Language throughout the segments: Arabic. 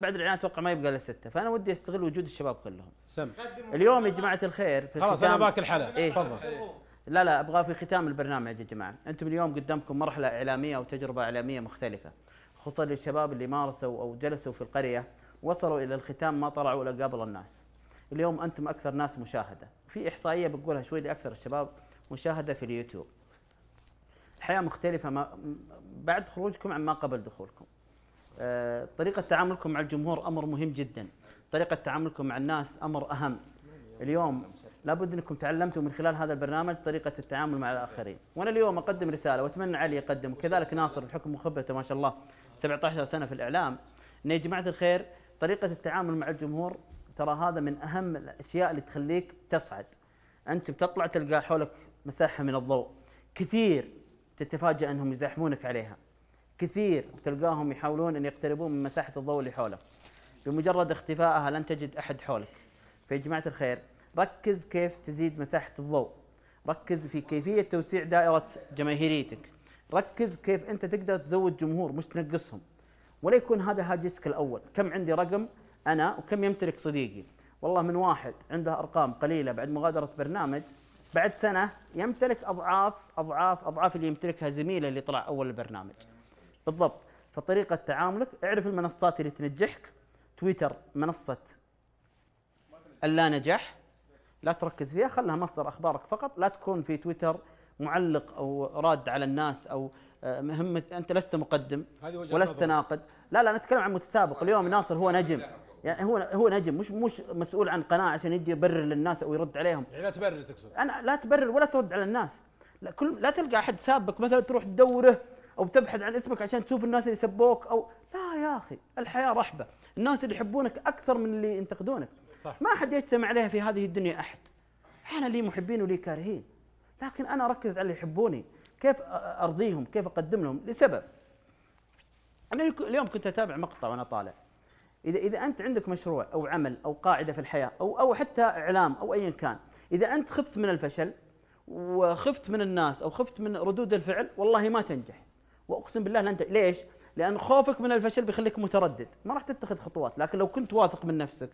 بعد الاعلان اتوقع ما يبقى الا سته فانا ودي استغل وجود الشباب كلهم سم اليوم يا جماعه الخير في خلاص انا باكل حلا إيه. تفضل إيه؟ لا لا ابغى في ختام البرنامج يا جماعه انتم اليوم قدامكم مرحله اعلاميه وتجربه اعلاميه مختلفه خصوصا للشباب اللي مارسوا او جلسوا في القريه وصلوا الى الختام ما طلعوا الا قبل الناس اليوم انتم اكثر ناس مشاهده في احصائيه بقولها شوي لاكثر الشباب مشاهده في اليوتيوب الحياه مختلفه ما بعد خروجكم عما قبل دخولكم آه، طريقة تعاملكم مع الجمهور أمر مهم جدا طريقة تعاملكم مع الناس أمر أهم اليوم لابد أنكم تعلمتم من خلال هذا البرنامج طريقة التعامل مع الآخرين وأنا اليوم أقدم رسالة وأتمنى علي يقدم وكذلك ناصر بحكم خبرته ما شاء الله 17 سنة في الإعلام أن يا جماعة الخير طريقة التعامل مع الجمهور ترى هذا من أهم الأشياء اللي تخليك تصعد أنت بتطلع تلقى حولك مساحة من الضوء كثير تتفاجأ أنهم يزاحمونك عليها كثير تلقاهم يحاولون ان يقتربون من مساحه الضوء اللي حولك بمجرد اختفائها لن تجد احد حولك فيا جماعه الخير ركز كيف تزيد مساحه الضوء ركز في كيفيه توسيع دائره جماهيريتك ركز كيف انت تقدر تزود جمهور مش تنقصهم ولا يكون هذا هاجسك الاول كم عندي رقم انا وكم يمتلك صديقي والله من واحد عنده ارقام قليله بعد مغادره برنامج بعد سنه يمتلك اضعاف اضعاف اضعاف اللي يمتلكها زميله اللي طلع اول البرنامج بالضبط فطريقه تعاملك اعرف المنصات اللي تنجحك تويتر منصه اللا نجاح لا تركز فيها خلها مصدر اخبارك فقط لا تكون في تويتر معلق او راد على الناس او آه، مهمه انت لست مقدم ولست ناقد لا لا نتكلم عن متسابق اليوم ناصر هو نجم يعني هو هو نجم مش مش مسؤول عن قناه عشان يدي يبرر للناس او يرد عليهم يعني لا تبرر تقصد انا لا تبرر ولا ترد على الناس لا كل لا تلقى احد سابك مثلا تروح تدوره او تبحث عن اسمك عشان تشوف الناس اللي سبوك او لا يا اخي الحياه رحبه الناس اللي يحبونك اكثر من اللي ينتقدونك صح. ما حد يجتمع عليها في هذه الدنيا احد انا لي محبين ولي كارهين لكن انا اركز على اللي يحبوني كيف ارضيهم كيف اقدم لهم لسبب انا اليوم كنت اتابع مقطع وانا طالع اذا اذا انت عندك مشروع او عمل او قاعده في الحياه او او حتى اعلام او ايا كان اذا انت خفت من الفشل وخفت من الناس او خفت من ردود الفعل والله ما تنجح واقسم بالله لن ليش؟ لان خوفك من الفشل بيخليك متردد ما راح تتخذ خطوات لكن لو كنت واثق من نفسك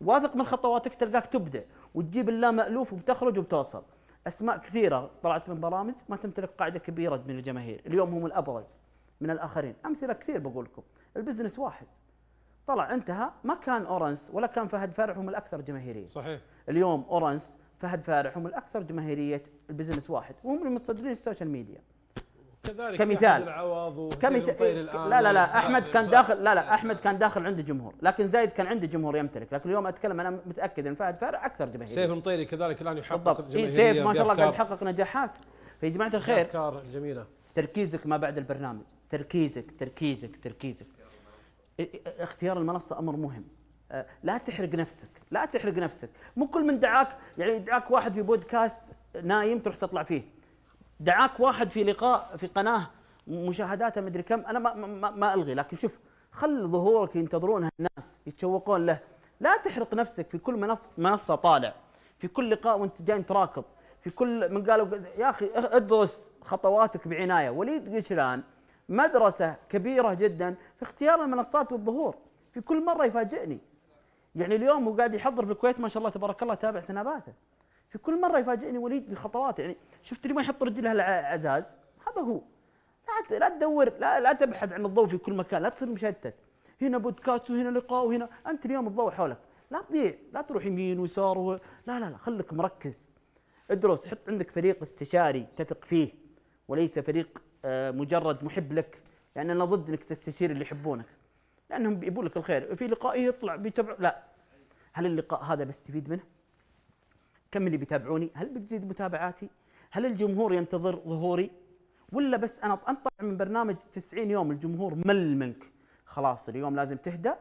واثق من خطواتك تلقاك تبدع وتجيب اللا مالوف وبتخرج وبتوصل اسماء كثيره طلعت من برامج ما تمتلك قاعده كبيره من الجماهير اليوم هم الابرز من الاخرين امثله كثير بقول لكم البزنس واحد طلع انتهى ما كان اورنس ولا كان فهد فارح هم الاكثر جماهيريه صحيح اليوم اورنس فهد فارح هم الاكثر جماهيريه البزنس واحد وهم المتصدرين السوشيال ميديا كذلك كمثال كمثال لا لا لا احمد كان داخل لا لا احمد كان داخل عنده جمهور لكن زايد كان عنده جمهور يمتلك لكن اليوم اتكلم انا متاكد ان فهد فارع اكثر جماهير سيف المطيري كذلك الان يحقق جماهير إيه، جماهيريه سيف ما شاء الله قاعد يحقق نجاحات فيا جماعه الخير افكار جميله تركيزك ما بعد البرنامج تركيزك تركيزك تركيزك اختيار المنصه امر مهم أه، لا تحرق نفسك لا تحرق نفسك مو كل من دعاك يعني دعاك واحد في بودكاست نايم تروح تطلع فيه دعاك واحد في لقاء في قناه مشاهداته مدري كم انا ما, ما, ما الغي لكن شوف خل ظهورك ينتظرونه الناس يتشوقون له لا تحرق نفسك في كل منصه طالع في كل لقاء وانت جاي تراكض في كل من قالوا يا اخي ادرس خطواتك بعنايه وليد قشلان مدرسه كبيره جدا في اختيار المنصات والظهور في كل مره يفاجئني يعني اليوم هو قاعد يحضر في الكويت ما شاء الله تبارك الله تابع سناباته في كل مره يفاجئني وليد بخطوات يعني شفت اللي ما يحط رجله على عزاز هذا هو لا لا تدور لا لا تبحث عن الضوء في كل مكان لا تصير مشتت هنا بودكاست وهنا لقاء وهنا انت اليوم الضوء حولك لا تضيع لا تروح يمين ويسار و... لا لا لا خليك مركز ادرس حط عندك فريق استشاري تثق فيه وليس فريق آه، مجرد محب لك يعني انا ضد انك تستشير اللي يحبونك لانهم بيبون لك الخير في لقائه يطلع بيتبع لا هل اللقاء هذا بستفيد منه؟ كم اللي بيتابعوني هل بتزيد متابعاتي هل الجمهور ينتظر ظهوري ولا بس انا انطلع من برنامج 90 يوم الجمهور مل منك خلاص اليوم لازم تهدى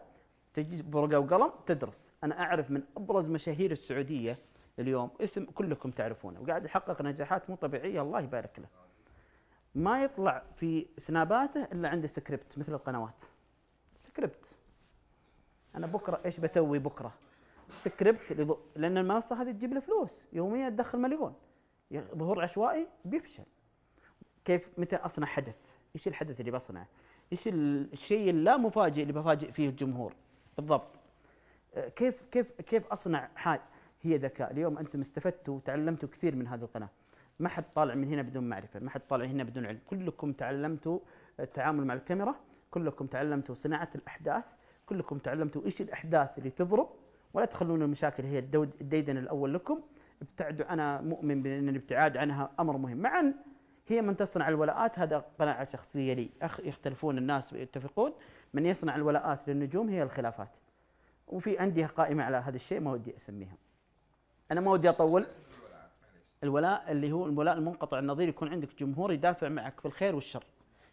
تجي بورقه وقلم تدرس انا اعرف من ابرز مشاهير السعوديه اليوم اسم كلكم تعرفونه وقاعد يحقق نجاحات مو طبيعيه الله يبارك له ما يطلع في سناباته الا عنده سكريبت مثل القنوات سكريبت انا بكره ايش بسوي بكره سكريبت لض... لان المنصه هذه تجيب له فلوس يوميا تدخل مليون ظهور عشوائي بيفشل كيف متى اصنع حدث؟ ايش الحدث اللي بصنعه؟ ايش الشيء اللا مفاجئ اللي بفاجئ فيه الجمهور؟ بالضبط أه، كيف كيف كيف اصنع حاجه هي ذكاء اليوم انتم استفدتوا وتعلمتوا كثير من هذه القناه ما حد طالع من هنا بدون معرفه ما حد طالع هنا بدون علم كلكم تعلمتوا التعامل مع الكاميرا كلكم تعلمتوا صناعه الاحداث كلكم تعلمتوا ايش الاحداث اللي تضرب ولا تخلون المشاكل هي الديدن الاول لكم ابتعدوا انا مؤمن بان الابتعاد عنها امر مهم معا هي من تصنع الولاءات هذا قناعه شخصيه لي أخ يختلفون الناس يتفقون من يصنع الولاءات للنجوم هي الخلافات وفي انديه قائمه على هذا الشيء ما ودي اسميها انا ما ودي اطول الولاء اللي هو الولاء المنقطع النظير يكون عندك جمهور يدافع معك في الخير والشر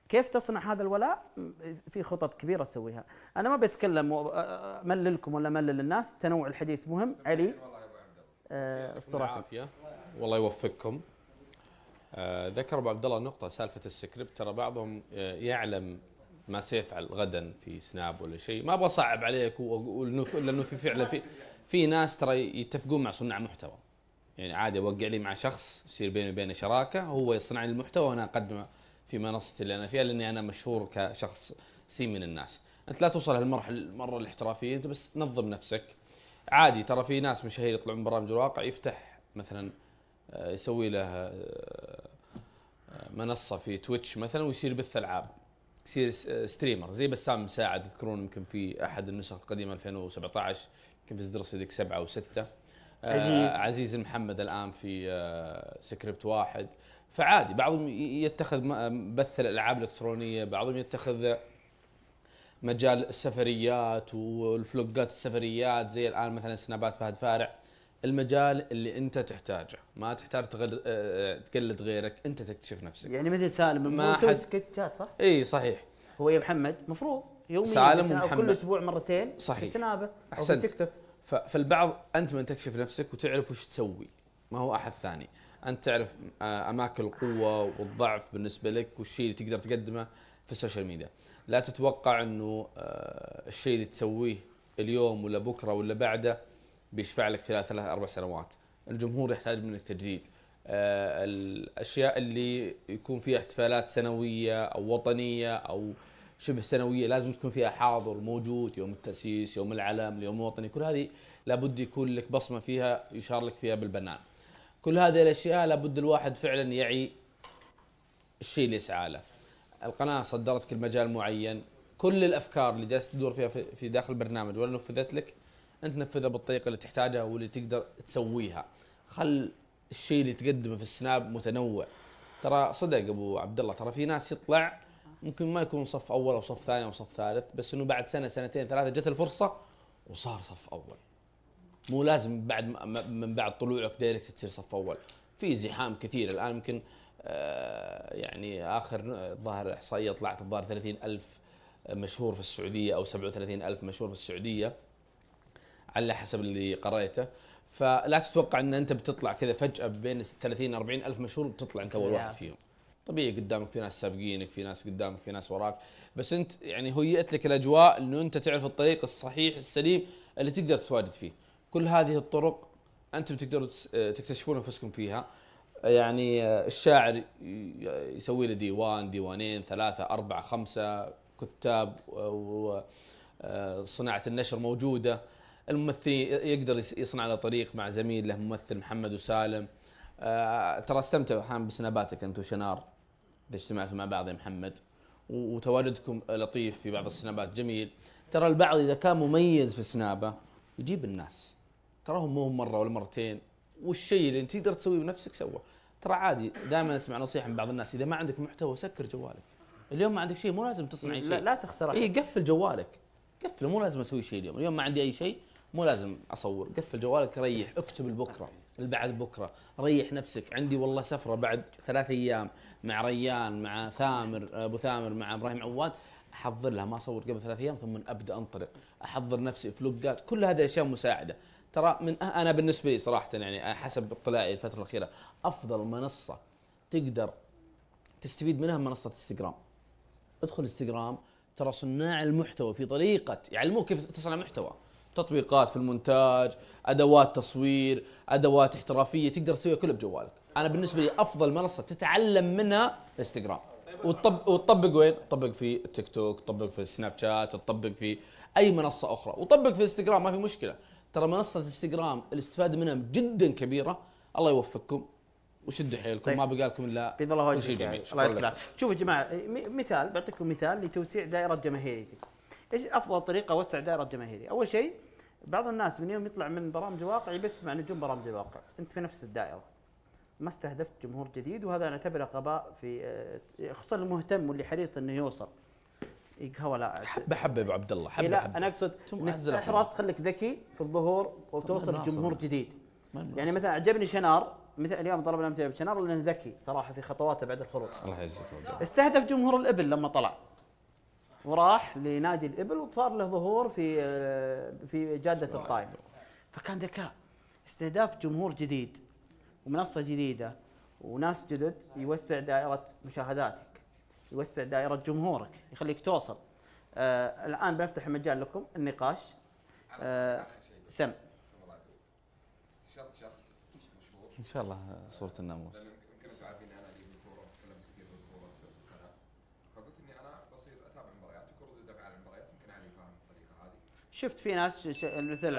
كيف تصنع هذا الولاء؟ في خطط كبيره تسويها، انا ما بتكلم امللكم ولا ملل الناس، تنوع الحديث مهم، علي اسطورتي العافيه الله يوفقكم. ذكر ابو عبد الله نقطه سالفه السكريبت ترى بعضهم يعلم ما سيفعل غدا في سناب ولا شيء، ما ابغى اصعب عليك واقول لانه في فعلا في في ناس ترى يتفقون مع صناع محتوى. يعني عادي اوقع لي مع شخص يصير بيني وبينه شراكه هو يصنع لي المحتوى وانا اقدمه في منصتي اللي انا فيها لاني انا مشهور كشخص سي من الناس انت لا توصل هالمرحله المره الاحترافيه انت بس نظم نفسك عادي ترى في ناس مشاهير يطلعون من برامج الواقع يفتح مثلا آه، يسوي له آه، آه، منصه في تويتش مثلا ويصير بث العاب يصير ستريمر زي بسام مساعد تذكرون يمكن في احد النسخ القديمه 2017 يمكن في ازدر صديق سبعه وسته عزيز عزيز محمد الان في سكريبت واحد فعادي بعضهم يتخذ بث الالعاب الالكترونيه بعضهم يتخذ مجال السفريات والفلوقات السفريات زي الان مثلا سنابات فهد فارع المجال اللي انت تحتاجه ما تحتاج تغل... آه، آه، تقلد غيرك انت تكتشف نفسك يعني مثل سالم ما حد... سكتشات صح اي صحيح هو يا محمد مفروض يوميا سالم ومحمد كل اسبوع مرتين صحيح في سنابه احسنت فالبعض انت من تكشف نفسك وتعرف وش تسوي ما هو احد ثاني انت تعرف آه، اماكن القوه والضعف بالنسبه لك والشيء اللي تقدر تقدمه في السوشيال ميديا لا تتوقع انه آه، الشيء اللي تسويه اليوم ولا بكره ولا بعده بيشفع لك خلال ثلاث اربع سنوات الجمهور يحتاج منك تجديد آه، الاشياء اللي يكون فيها احتفالات سنويه او وطنيه او شبه سنويه لازم تكون فيها حاضر موجود يوم التاسيس يوم العلم اليوم الوطني كل هذه لابد يكون لك بصمه فيها يشار لك فيها بالبنان كل هذه الاشياء لابد الواحد فعلا يعي الشيء اللي يسعى له القناه صدرتك المجال معين كل الافكار اللي جالس تدور فيها في داخل البرنامج ولا نفذت لك انت نفذها بالطريقه اللي تحتاجها واللي تقدر تسويها خل الشيء اللي تقدمه في السناب متنوع ترى صدق ابو عبد الله ترى في ناس يطلع ممكن ما يكون صف اول او صف ثاني او صف ثالث بس انه بعد سنه سنتين ثلاثه جت الفرصه وصار صف اول مو لازم بعد من بعد طلوعك دايركت تصير صف اول في زحام كثير الان يمكن آه، يعني اخر ظاهر احصائيه طلعت الظاهر 30000 مشهور في السعوديه او 37000 مشهور في السعوديه على حسب اللي قريته فلا تتوقع ان انت بتطلع كذا فجاه بين 30 40 الف مشهور بتطلع انت اول واحد نعم. فيهم طبيعي قدامك في ناس سابقينك في ناس قدامك في ناس وراك بس انت يعني هيئت لك الاجواء انه انت تعرف الطريق الصحيح السليم اللي تقدر تتواجد فيه كل هذه الطرق انتم تقدروا آه، تكتشفون انفسكم فيها يعني آه، الشاعر يسوي له ديوان ديوانين ثلاثة أربعة خمسة كتاب آه، وصناعة النشر موجودة الممثلين يقدر يصنع له طريق مع زميل له ممثل محمد وسالم ترى استمتع احيانا بسناباتك انت وشنار اذا اجتمعتوا مع بعض يا محمد وتواجدكم لطيف في بعض السنابات جميل ترى البعض اذا كان مميز في السنابه يجيب الناس تراهم مو مره ولا مرتين والشيء اللي انت تقدر تسويه بنفسك سوه ترى عادي دائما اسمع نصيحه من بعض الناس اذا ما عندك محتوى سكر جوالك اليوم ما عندك شيء مو لازم تصنع اي شيء لا, لا تخسر اي قفل جوالك قفله مو لازم اسوي شيء اليوم اليوم ما عندي اي شيء مو لازم اصور قفل جوالك ريح اكتب البكرة بعد بكره ريح نفسك عندي والله سفره بعد ثلاث ايام مع ريان مع ثامر ابو ثامر مع ابراهيم عواد احضر لها ما اصور قبل ثلاث ايام ثم ابدا انطلق احضر نفسي فلوقات كل هذه اشياء مساعده ترى من انا بالنسبه لي صراحه يعني حسب اطلاعي الفتره الاخيره افضل منصه تقدر تستفيد منها منصه انستغرام ادخل انستغرام ترى صناع المحتوى في طريقه يعلموك يعني كيف تصنع محتوى تطبيقات في المونتاج ادوات تصوير ادوات احترافيه تقدر تسويها كلها بجوالك انا بالنسبه لي افضل منصه تتعلم منها انستغرام وتطبق وتطبق وين؟ تطبق في تيك توك، تطبق في سناب شات، تطبق في اي منصه اخرى، وطبق في انستغرام ما في مشكله، ترى منصه انستغرام الاستفاده منها جدا كبيره الله يوفقكم وشدوا حيلكم طيب. ما بقى لكم الا بيض الله وجهك يعني. الله يذكرك شوفوا يا جماعه مثال بعطيكم مثال لتوسيع دائره جماهيريتي ايش افضل طريقه اوسع دائره جماهيري اول شيء بعض الناس من يوم يطلع من برامج الواقع يبث مع نجوم برامج الواقع انت في نفس الدائره ما استهدفت جمهور جديد وهذا انا اعتبره غباء في آه، خصوصا المهتم واللي حريص انه يوصل يقهوى لاعب حبه حبه ابو عبد الله حبه إيه لا انا اقصد حراس تخليك ذكي في الظهور وتوصل جمهور جديد يعني مثلا عجبني شنار مثل اليوم ضربنا امثله بشنار لانه ذكي صراحه في خطواته بعد الخروج الله يعزك استهدف جمهور الابل لما طلع وراح لنادي الابل وصار له ظهور في آه، في جاده الطائف فكان ذكاء استهداف جمهور جديد ومنصه جديده وناس جدد يوسع دائره مشاهداتك يوسع دائره جمهورك يخليك توصل آه الان بفتح المجال لكم النقاش آه سم استشرت شخص مشهور ان شاء الله صوره الناموس يمكن انتم عارفين انا كثير فقلت اني انا بصير اتابع مباريات المباريات يمكن علي فاهم الطريقه هذه شفت في ناس مثل